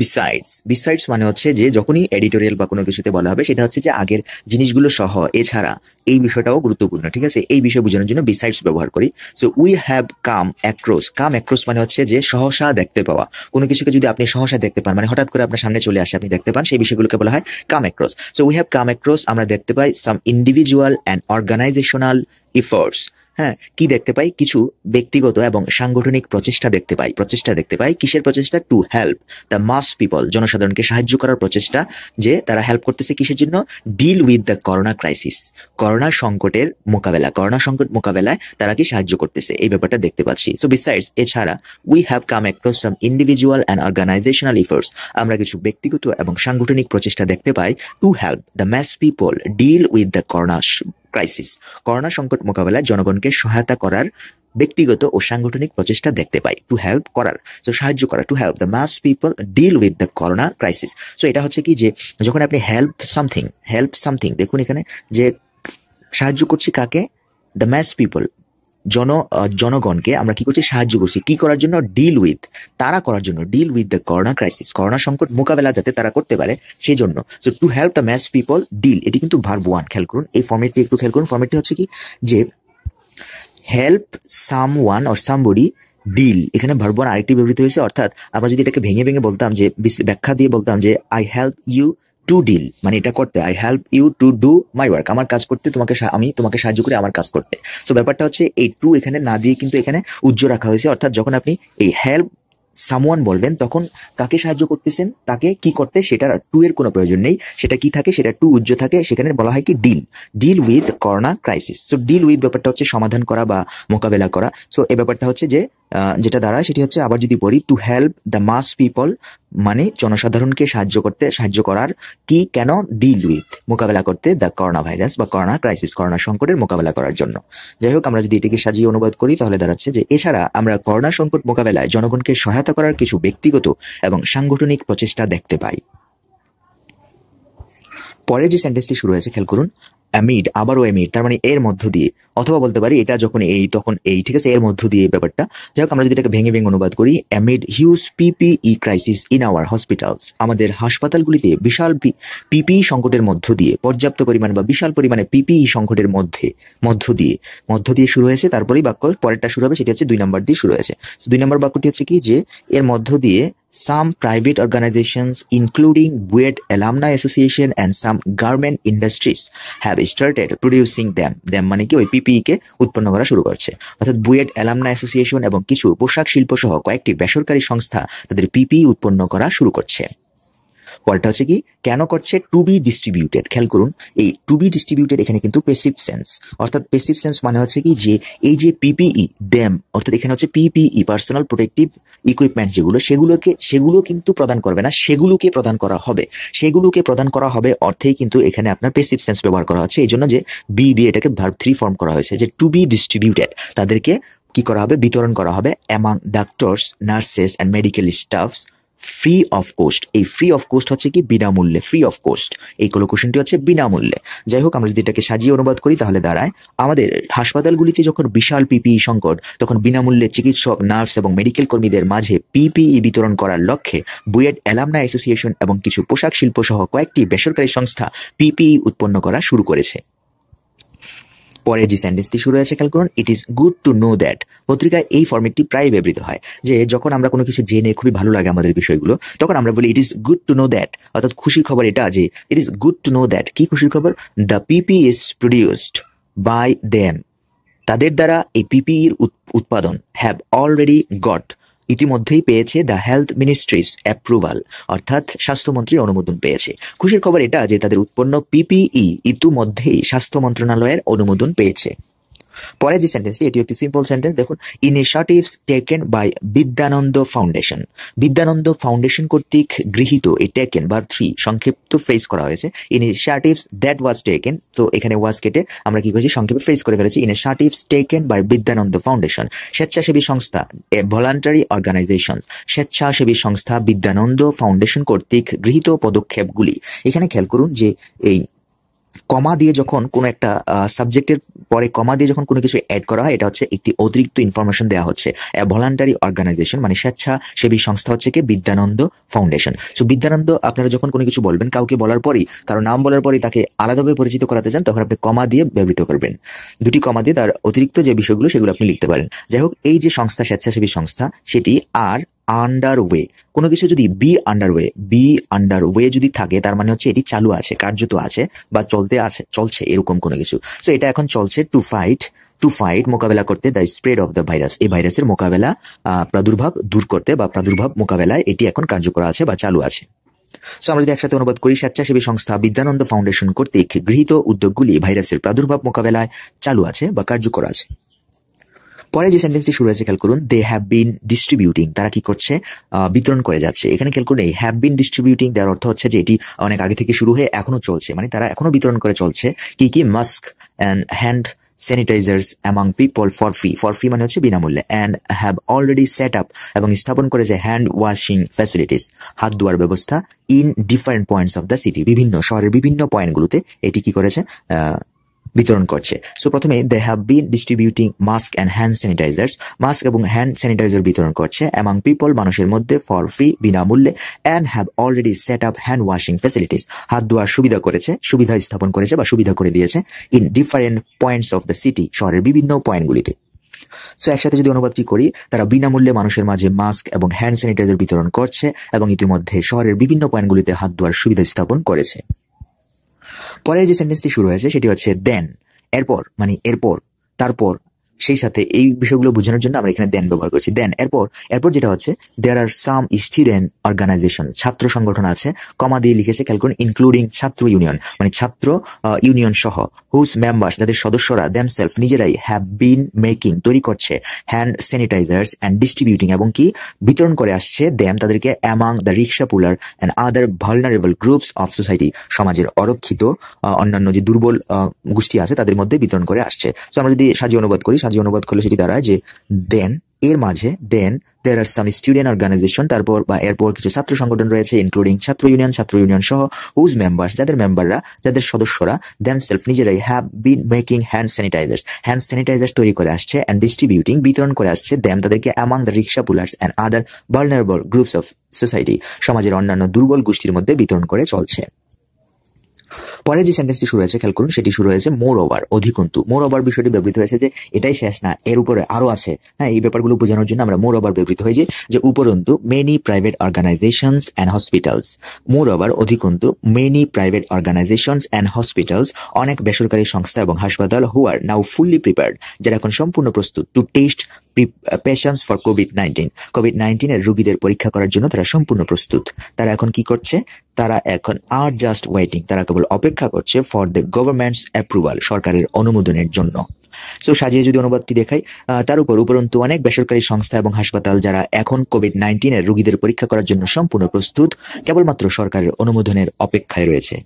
বিসাইডস বিসাইডস মানে হচ্ছে যে যখনই এডিটোরিয়াল বা কোনো কিছুতে বলা হবে সেটা হচ্ছে যে আগের জিনিসগুলো সহ এছাড়া এই বিষয়টাও গুরুত্বপূর্ণ ঠিক আছে এই বিষয় বোঝানোর জন্য বিসাইডস ব্যবহার করি so we have come across come across মানে হচ্ছে যে সহসা দেখতে পাওয়া কোনো কিছুকে যদি আপনি সহসা দেখতে পান মানে হঠাৎ করে আপনার সামনে চলে আসে আপনি দেখতে পান সেই বিষয়গুলোকে বলা হয় come across so we have come across আমরা দেখতে পাই some individual and organizational efforts হ্যাঁ কি দেখতে পাই কিছু ব্যক্তিগত এবং সাংগঠনিক প্রচেষ্টা দেখতে পাই প্রচেষ্টা দেখতে পাই কিসের প্রচেষ্টা to help the mass people জনসাধারণকে সাহায্য করার প্রচেষ্টা যে তারা হেল্প করতেছে কিসের জন্য deal with the corona crisis corona সংকটের মোকাবেলা করোনা সংকট মোকাবেলায় তারা কি সাহায্য করতেছে এই ব্যাপারটা দেখতে পাচ্ছি সো বিসাইডস এছাড়া we have come across some individual and organizational efforts আমরা কিছু ব্যক্তিগত এবং সাংগঠনিক প্রচেষ্টা দেখতে পাই to help the mass people deal with the corona crisis corona সংকট মোকাবেলায় জনগণকে সহায়তা করার ব্যক্তিগত ও সাংগঠনিক প্রচেষ্টা দেখতে পাই টু হেল্প করার সো সাহায্য করা to help the mass people deal with the corona crisis so এটা হচ্ছে কি যে যখন আপনি হেল্প সামথিং হেল্প সামথিং দেখুন এখানে যে সাহায্য করছি কাকে দ্য ম্যাস পিপল জন জনগণকে আমরা কি করছি সাহায্য করছি কি করার জন্য ডিল উইথ তারা করার জন্য deal with the corona crisis corona সংকট মোকাবেলা যাতে তারা করতে পারে সেই জন্য so to help the mass people deal এটি কিন্তু ভার্ব ওয়ান খেয়াল করুন এই ফর্মেটটি একটু খেয়াল করুন ফর্মেটটি হচ্ছে কি যে help someone or somebody deal এখানে ভার্ব ওয়ান আরেকটি ব্যবহৃত হয়েছে অর্থাৎ আমরা যদি এটাকে ভেঙে ভেঙে বলতাম যে ব্যাখ্যা দিয়ে বলতাম যে I help you to deal মানে এটা করতে I help you to do my work আমার কাজ করতে তোমাকে আমি তোমাকে সাহায্য করি আমার কাজ করতে সো ব্যাপারটা হচ্ছে এই টু এখানে না দিয়ে কিন্তু এখানে উজ্জ্ব রাখা হয়েছে অর্থাৎ যখন আপনি এই হেল্প সামওয়ান বলবেন তখন কাকে সাহায্য করতেছেন তাকে কি করতে সেটার টু এর কোনো প্রয়োজন নেই সেটা কি থাকে সেটা টু উজ্জ্ব থাকে সেখানে বলা হয় কি deal deal with corona crisis so deal with ব্যাপারটা হচ্ছে সমাধান করা বা মোকাবেলা করা সো এই ব্যাপারটা হচ্ছে যে যেটা দ্বারা সেটি হচ্ছে আবার যদি বলি to help the mass people মানে জনসাধারণকে সাহায্য করতে সাহায্য করার কি কেন ডিল উইথ মোকাবেলা করতে দ্য করোনা ভাইরাস বা করোনা ক্রাইসিস করোনা সংকটের মোকাবেলা করার জন্য যাই হোক আমরা যদি এটিকে সাজিয়ে অনুবাদ করি তাহলে দাঁড়াচ্ছে যে এছাড়া আমরা করোনা সংকট মোকাবেলায় জনগণকে সহায়তা করার কিছু ব্যক্তিগত এবং সাংগঠনিক প্রচেষ্টা দেখতে পাই পরে যে সেন্টেন্সটি শুরু হয়েছে খেয়াল করুন অ্যামিড আবারও অ্যামিড তার মানে এর মধ্য দিয়ে অথবা বলতে পারি এটা যখন এই তখন এই ঠিক আছে এর মধ্য দিয়ে এই ব্যাপারটা যাই হোক আমরা যদি এটাকে ভেঙে ভেঙে অনুবাদ করি amid huge PPE crisis in our hospitals আমাদের হাসপাতালগুলিতে বিশাল পিপিই e সংকটের মধ্য দিয়ে পর্যাপ্ত পরিমাণ বা বিশাল পরিমাণে পিপিই e সংকটের মধ্যে মধ্য দিয়ে মধ্য দিয়ে শুরু হয়েছে তারপরেই বাক্য পরেরটা শুরু হবে সেটি হচ্ছে দুই নম্বর দিয়ে শুরু হয়েছে দুই নম্বর বাক্যটি হচ্ছে কি যে এর মধ্য দিয়ে Some private organizations, including Buet Alumni Association and some garment industries, have started producing them. them মানে কি ওই PPE কে উৎপন্ন করা শুরু করছে অর্থাৎ বুয়েট Alumni Association এবং কিছু পোশাক শিল্প সহ কয়েকটি বেসরকারি সংস্থা তাদের PPE উৎপন্ন করা শুরু করছে ওয়ার্ডটা হচ্ছে কি কেন করছে টু বি ডিস্ট্রিবিউটেড খেয়াল করুন এই টু বি ডিস্ট্রিবিউটেড এখানে কিন্তু পেসিভ সেন্স অর্থাৎ পেসিভ সেন্স মানে হচ্ছে কি যে এই যে পিপিই ড্যাম e, অর্থাৎ এখানে হচ্ছে পিপিই পার্সোনাল প্রোটেক্টিভ ইকুইপমেন্ট যেগুলো সেগুলোকে সেগুলো কিন্তু প্রদান করবে না সেগুলোকে প্রদান করা হবে সেগুলোকে প্রদান করা হবে অর্থেই কিন্তু এখানে আপনার পেসিভ সেন্স ব্যবহার করা হচ্ছে এই জন্য যে বি দিয়ে এটাকে ভার্ব থ্রি ফর্ম করা হয়েছে যে টু বি ডিস্ট্রিবিউটেড তাদেরকে কি করা হবে বিতরণ করা হবে among doctors nurses and medical staffs free of cost এই ফ্রি অফ কোস্ট হচ্ছে কি বিনামূল্যে ফ্রি অফ কোস্ট এই কোলোকোশনটি হচ্ছে বিনামূল্যে যাই হোক আমরা যদি এটাকে সাজিয়ে অনুবাদ করি তাহলে দাঁড়ায় আমাদের হাসপাতালগুলিতে যখন বিশাল পিপিই e সংকট তখন বিনামূল্যে চিকিৎসক নার্স এবং মেডিকেল কর্মীদের মাঝে পিপিই e বিতরণ করার লক্ষ্যে বুয়েট অ্যালামনা অ্যাসোসিয়েশন এবং কিছু পোশাক শিল্প সহ কয়েকটি বেসরকারি সংস্থা পিপিই e উৎপন্ন করা শুরু করেছে পরে যে সেন্টেন্সটি শুরু হয়েছে খেয়াল করুন it is good to know that পত্রিকায় এই ফর্মেটটি প্রায় ব্যবহৃত হয় যে যখন আমরা কোনো কিছু জেনে খুবই ভালো লাগে আমাদের বিষয়গুলো তখন আমরা বলি it is good to know that অর্থাৎ খুশির খবর এটা যে it is good to know that কি খুশির খবর the PP is produced by them তাদের দ্বারা এই পিপিইর e উৎপাদন হ্যাভ অলরেডি গট ইতিমধ্যেই পেয়েছে দ্য হেলথ মিনিস্ট্রিজ অ্যাপ্রুভাল অর্থাৎ স্বাস্থ্যমন্ত্রী অনুমোদন পেয়েছে খুশির খবর এটা যে তাদের উৎপন্ন পিপিই e ইতিমধ্যেই স্বাস্থ্য মন্ত্রণালয়ের অনুমোদন পেয়েছে পরে যে সেন্টেন্স এটি একটি সিম্পল সেন্টেন্স দেখুন initiatives taken by Bidyanondo foundation Bidyanondo foundation কর্তৃক গৃহীত এই টেকেন বা থ্রি সংক্ষিপ্ত ফেস করা হয়েছে ইনিশিয়েটিভস দ্যাট ওয়াজ টেকেন তো এখানে ওয়াজ কেটে আমরা কি করেছি সংক্ষেপে ফেস করে ফেলেছি initiatives taken by Bidyanondo foundation স্বেচ্ছাসেবী সংস্থা ভলান্টারি অর্গানাইজেশন স্বেচ্ছাসেবী সংস্থা বিদ্যানন্দ ফাউন্ডেশন কর্তৃক গৃহীত পদক্ষেপগুলি এখানে খেয়াল করুন যে এই কমা দিয়ে যখন কোনো একটা সাবজেক্টের পরে কমা দিয়ে যখন কোনো কিছু অ্যাড করা হয় এটা হচ্ছে একটি অতিরিক্ত ইনফরমেশন দেওয়া হচ্ছে ভলান্টারি অর্গানাইজেশন মানে স্বেচ্ছাসেবী সংস্থা হচ্ছে কি বিদ্যানন্দ ফাউন্ডেশন সো বিদ্যানন্দ আপনারা যখন কোনো কিছু বলবেন কাউকে বলার পরই কারো নাম বলার পরই তাকে আলাদাভাবে পরিচিত করাতে চান তখন আপনি কমা দিয়ে ব্যবহৃত করবেন দুটি কমা দিয়ে তার অতিরিক্ত যে বিষয়গুলো সেগুলো আপনি লিখতে পারেন যাই হোক এই যে সংস্থা স্বেচ্ছাসেবী সংস্থা সেটি আর আন্ডারওয়ে কোনো কিছু যদি বি আন্ডারওয়ে বি আন্ডারওয়ে যদি থাকে তার মানে হচ্ছে এটি চালু আছে কার্যত আছে বা চলতে আছে চলছে এরকম কোনো কিছু সো এটা এখন চলছে টু ফাইট টু ফাইট মোকাবেলা করতে the spread of the virus এই ভাইরাসের মোকাবেলা প্রাদুর্ভাব দূর করতে বা প্রাদুর্ভাব মোকাবেলায় এটি এখন কার্যকর আছে বা চালু আছে সো আমরা যদি একসাথে অনুবাদ করি স্বেচ্ছাসেবী সংস্থা বিদ্যানন্দ ফাউন্ডেশন কর্তৃক গৃহীত উদ্যোগগুলি ভাইরাসের প্রাদুর্ভাব মোকাবেলায় চালু আছে বা কার্যকর আছে পরে যে সেন্টেন্সটি শুরু হয়েছে খেয়াল করুন দে হ্যাভ বিন ডিস্ট্রিবিউটিং তারা কি করছে বিতরণ করে যাচ্ছে এখানে খেয়াল করুন এই হ্যাভ বিন ডিস্ট্রিবিউটিং দেওয়ার অর্থ হচ্ছে যে এটি অনেক আগে থেকে শুরু হয়ে এখনো চলছে মানে তারা এখনো বিতরণ করে চলছে কি কি mask and hand sanitizers among people for free for free মানে হচ্ছে বিনামূল্যে and have already set up এবং স্থাপন করেছে হ্যান্ড ওয়াশিং ফ্যাসিলিটিস হাত ধোয়ার ব্যবস্থা in different points of the city বিভিন্ন শহরের বিভিন্ন পয়েন্টগুলোতে এটি কি করেছে বিতরণ করছে সো প্রথমে they have been distributing mask and hand sanitizers mask এবং হ্যান্ড স্যানিটাইজার বিতরণ করছে অ্যামাং পিপল মানুষের মধ্যে ফর ফ্রি বিনামূল্যে and have already set up hand washing facilities হাত ধোয়ার সুবিধা করেছে সুবিধা স্থাপন করেছে বা সুবিধা করে দিয়েছে in different points of the city শহরের বিভিন্ন পয়েন্টগুলিতে সো একসাথে যদি অনুবাদটি করি তারা বিনামূল্যে মানুষের মাঝে মাস্ক এবং হ্যান্ড স্যানিটাইজার বিতরণ করছে এবং ইতিমধ্যে শহরের বিভিন্ন পয়েন্টগুলিতে হাত ধোয়ার সুবিধা স্থাপন করেছে পরের যে সেন্টেন্সটি শুরু হয়েছে সেটি হচ্ছে দেন এরপর মানে এরপর তারপর সেই সাথে এই বিষয়গুলো বোঝানোর জন্য আমরা এখানে দেন ব্যবহার করছি দেন এরপর এরপর যেটা হচ্ছে দেয়ার আর সাম স্টুডেন্ট অর্গানাইজেশন ছাত্র সংগঠন আছে কমা দিয়ে লিখেছে খেয়াল করুন ইনক্লুডিং ছাত্র ইউনিয়ন মানে ছাত্র ইউনিয়ন সহ হুজ মেম্বার্স যাদের সদস্যরা সেলফ নিজেরাই হ্যাভ বিন মেকিং তৈরি করছে হ্যান্ড স্যানিটাইজার্স অ্যান্ড ডিস্ট্রিবিউটিং এবং কি বিতরণ করে আসছে দ্যাম তাদেরকে among the rickshaw puller and other vulnerable groups of society সমাজের অরক্ষিত অন্যান্য যে দুর্বল গোষ্ঠী আছে তাদের মধ্যে বিতরণ করে আসছে তো আমরা যদি সাজিয়ে অনুবাদ করি সাজিয়ে অনুবাদ করলে সেটি দ্বারা যে দেন এর মাঝে দেন দের আর সাম স্টুডেন্ট অর্গানাইজেশন তারপর বা এরপর কিছু ছাত্র সংগঠন রয়েছে ইনক্লুডিং ছাত্র ইউনিয়ন ছাত্র ইউনিয়ন সহ হুজ মেম্বার যাদের মেম্বাররা যাদের সদস্যরা দেন সেলফ নিজেরাই have been making hand sanitizers hand sanitizer তৈরি করে আসছে অ্যান্ড ডিস্ট্রিবিউটিং বিতরণ করে আসছে দেন তাদেরকে among the rickshaw pullers and other vulnerable groups of society সমাজের অন্যান্য দুর্বল গোষ্ঠীর মধ্যে বিতরণ করে চলছে পরে যে সেন্টেন্সটি শুরু হয়েছে খেয়াল করুন সেটি শুরু হয়েছে মোর ওভার অধিকন্তু মোর ওভার বিষয়টি ব্যবহৃত হয়েছে যে এটাই শেষ না এর উপরে আরো আছে হ্যাঁ এই ব্যাপারগুলো বোঝানোর জন্য আমরা মোর ওভার ব্যবহৃত হয়েছি যে উপরন্তু many private organisations and hospitals moreover অধিকন্তু many private organisations and hospitals অনেক বেসরকারি সংস্থা এবং হাসপাতাল হু আর নাও ফুললি প্রিপেয়ার্ড যারা এখন সম্পূর্ণ প্রস্তুত to test patients for COVID nineteen Covid নাইন্টিনের রোগীদের পরীক্ষা করার জন্য তারা সম্পূর্ণ প্রস্তুত তারা এখন কি করছে তারা এখন আর জাস্ট ওয়েটিং তারা কেবল অপেক্ষা করছে ফর দ্য গভর্নমেন্টস অ্যাপ্রুভাল সরকারের অনুমোদনের জন্য সো সাজিয়ে যদি অনুবাদটি দেখাই তার উপর উপরন্ত অনেক বেসরকারি সংস্থা এবং হাসপাতাল যারা এখন কোভিড নাইন্টিনের রোগীদের পরীক্ষা করার জন্য সম্পূর্ণ প্রস্তুত কেবলমাত্র সরকারের অনুমোদনের অপেক্ষায় রয়েছে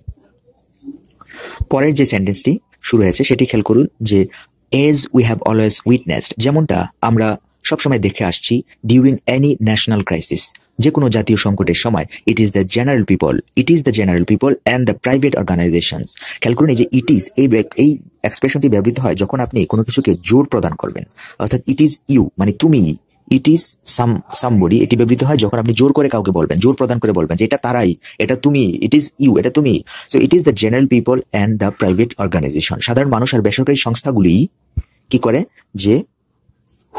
পরের যে সেন্টেন্সটি শুরু হয়েছে সেটি খেয়াল করুন যে as we have always witnessed যেমনটা আমরা সবসময় দেখে আসছি ডিউরিং এনি ন্যাশনাল ক্রাইসিস যে কোনো জাতীয় সংকটের সময় it is the general people it is the general people and the private organisation খেয়াল করুন যে ইট ইজ এই এই এক্সপ্রেশনটি ব্যবহৃত হয় যখন আপনি কোনো কিছুকে জোর প্রদান করবেন অর্থাৎ ইট ইজ ইউ মানে তুমি ইট ইজ সাম সামবডি এটি ব্যবহৃত হয় যখন আপনি জোর করে কাউকে বলবেন জোর প্রদান করে বলবেন যে এটা তারাই এটা তুমি ইট ইজ ইউ এটা তুমি so it is the general people and the private organisation সাধারণ মানুষ আর বেসরকারি সংস্থাগুলি কি করে যে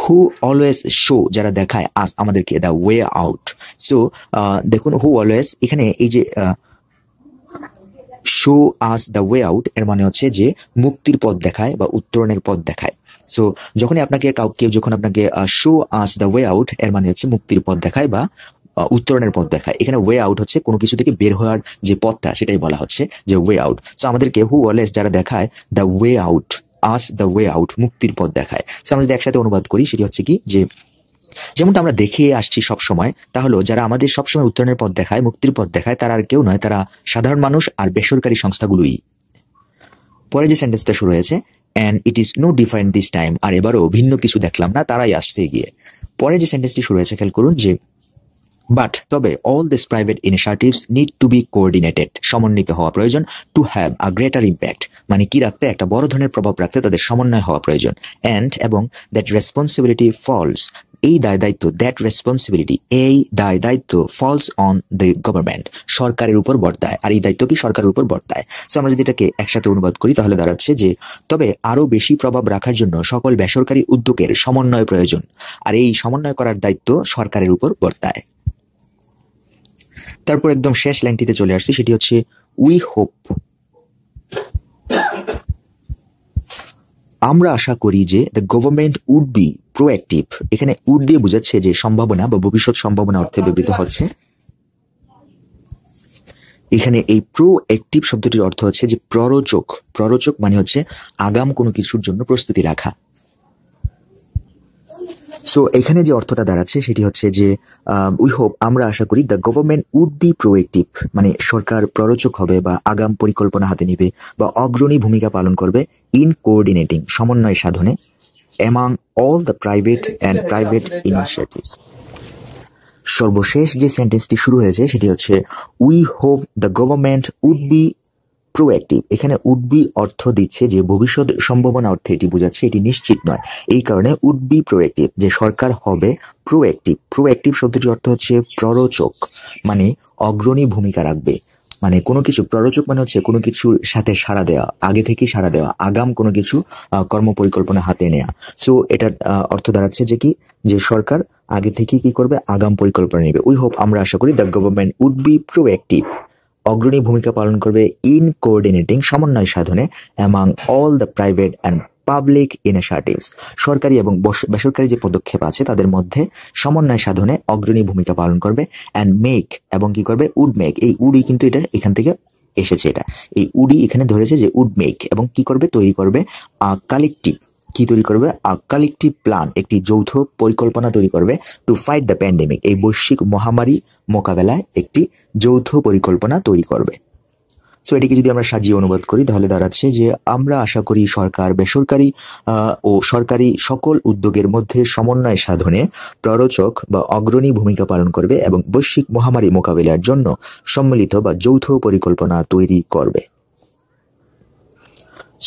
হু অলওয়েজ শো যারা দেখায় আস আমাদেরকে দ্য ওয়ে আউট সো দেখুন হু অলওয়েজ এখানে এই যে show us the way out এর মানে হচ্ছে যে মুক্তির পথ দেখায় বা উত্তরণের পথ দেখায় সো যখনই আপনাকে কেউ যখন আপনাকে show us the way out এর মানে হচ্ছে মুক্তির পথ দেখায় বা উত্তরণের পথ দেখায় এখানে ওয়ে আউট হচ্ছে কোনো কিছু থেকে বের হওয়ার যে পথটা সেটাই বলা হচ্ছে যে ওয়ে আউট সো আমাদেরকে হু অলওয়েজ যারা দেখায় the way out us the way out মুক্তির পথ দেখায় সো আমরা যদি একসাথে অনুবাদ করি সেটি হচ্ছে কি যে যেমনটা আমরা দেখে আসছি সব সময় তাহলে যারা আমাদের সবসময় উত্তরণের পথ দেখায় মুক্তির পথ দেখায় তারা আর কেউ নয় তারা সাধারণ মানুষ আর বেসরকারি সংস্থাগুলোই পরে যে সেন্টেন্সটা শুরু হয়েছে and it is no different this time আর এবারও ভিন্ন কিছু দেখলাম না তারাই আসছে গিয়ে পরে যে সেন্টেন্সটি শুরু হয়েছে খেয়াল করুন যে বাট তবে all this private initiatives need to be coordinated সমন্বিত হওয়া প্রয়োজন to have a greater impact মানে কি রাখতে একটা বড় ধরনের প্রভাব রাখতে তাদের সমন্বয় হওয়া প্রয়োজন অ্যান্ড এবং দ্যাট রেসপন্সিবিলিটি ফলস এই দায় দায়িত্ব দ্যাট রেসপন্সিবিলিটি এই দায় দায়িত্ব ফলস অন দ্য গভর্নমেন্ট সরকারের উপর বর্তায় আর এই দায়িত্ব কি সরকারের উপর বর্তায় সো আমরা যদি এটাকে একসাথে অনুবাদ করি তাহলে দাঁড়াচ্ছে যে তবে আরও বেশি প্রভাব রাখার জন্য সকল বেসরকারি উদ্যোগের সমন্বয় প্রয়োজন আর এই সমন্বয় করার দায়িত্ব সরকারের উপর বর্তায় তারপর একদম শেষ লাইনটিতে চলে আসছি সেটি হচ্ছে উই হোপ আমরা আশা করি যে the government would be proactive এখানে উড দিয়ে বোঝাচ্ছে যে সম্ভাবনা বা ভবিষ্যৎ সম্ভাবনা অর্থে ব্যবহৃত হচ্ছে এখানে এই অ্যাক্টিভ শব্দটির অর্থ হচ্ছে যে প্ররোচক প্ররোচক মানে হচ্ছে আগাম কোনো কিছুর জন্য প্রস্তুতি রাখা সো এখানে যে অর্থটা দাঁড়াচ্ছে সেটি হচ্ছে যে উই um, হোপ আমরা আশা করি the government would be proactive মানে সরকার প্ররোচক হবে বা আগাম পরিকল্পনা হাতে নেবে বা অগ্রণী ভূমিকা পালন করবে ইন কোঅর্ডিনেটিং সমন্বয় সাধনে among all the private and private initiatives সর্বশেষ যে সেন্টেন্সটি শুরু হয়েছে সেটি হচ্ছে we hope the government would be proactive এখানে উড বি অর্থ দিচ্ছে যে ভবিষ্যৎ সম্ভাবনা অর্থে এটি বোঝাচ্ছে এটি নিশ্চিত নয় এই কারণে উড বি প্রোঅ্যাক্টিভ যে সরকার হবে প্রোঅ্যাক্টিভ প্রোঅ্যাক্টিভ শব্দটির অর্থ হচ্ছে প্ররোচক মানে অগ্রণী ভূমিকা রাখবে মানে কোনো কিছু প্ররোচক মানে হচ্ছে কোনো কিছুর সাথে সাড়া দেওয়া আগে থেকেই সাড়া দেওয়া আগাম কোনো কিছু কর্ম পরিকল্পনা হাতে নেওয়া সো এটার অর্থ দাঁড়াচ্ছে যে কি যে সরকার আগে থেকেই কি করবে আগাম পরিকল্পনা নেবে উই হোপ আমরা আশা করি the government would be proactive অগ্রণী ভূমিকা পালন করবে ইন কোঅর্ডিনেটিং সমন্বয় সাধনে among all the private and public initiatives সরকারি এবং বেসরকারি যে পদক্ষেপ আছে তাদের মধ্যে সমন্বয় সাধনে অগ্রণী ভূমিকা পালন করবে অ্যান্ড মেক এবং কি করবে উড মেক এই উডি কিন্তু এটা এখান থেকে এসেছে এটা এই উডি এখানে ধরেছে যে উড মেক এবং কি করবে তৈরি করবে কালেকটিভ কি তৈরি করবে একটি প্ল্যান একটি যৌথ পরিকল্পনা তৈরি করবে টু ফাইট দ্য প্যান্ডেমিক এই বৈশ্বিক মহামারী মোকাবেলায় একটি যৌথ পরিকল্পনা তৈরি করবে সো এটিকে যদি আমরা সাজিয়ে অনুবাদ করি তাহলে দাঁড়াচ্ছে যে আমরা আশা করি সরকার বেসরকারি ও সরকারি সকল উদ্যোগের মধ্যে সমন্বয় সাধনে প্ররোচক বা অগ্রণী ভূমিকা পালন করবে এবং বৈশ্বিক মহামারী মোকাবিলার জন্য সম্মিলিত বা যৌথ পরিকল্পনা তৈরি করবে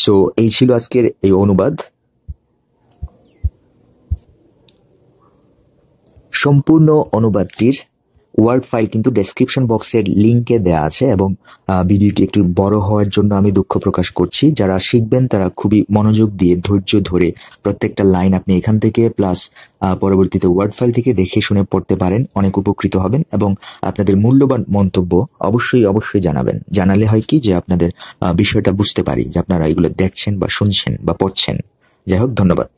সো এই ছিল আজকের এই অনুবাদ সম্পূর্ণ অনুবাদটির ওয়ার্ড ফাইল কিন্তু ডেসক্রিপশন বক্সের লিঙ্কে দেওয়া আছে এবং ভিডিওটি একটু বড় হওয়ার জন্য আমি দুঃখ প্রকাশ করছি যারা শিখবেন তারা খুবই মনোযোগ দিয়ে ধৈর্য ধরে প্রত্যেকটা লাইন আপনি এখান থেকে প্লাস পরবর্তীতে ওয়ার্ড ফাইল থেকে দেখে শুনে পড়তে পারেন অনেক উপকৃত হবেন এবং আপনাদের মূল্যবান মন্তব্য অবশ্যই অবশ্যই জানাবেন জানালে হয় কি যে আপনাদের বিষয়টা বুঝতে পারি যে আপনারা এগুলো দেখছেন বা শুনছেন বা পড়ছেন যাই হোক ধন্যবাদ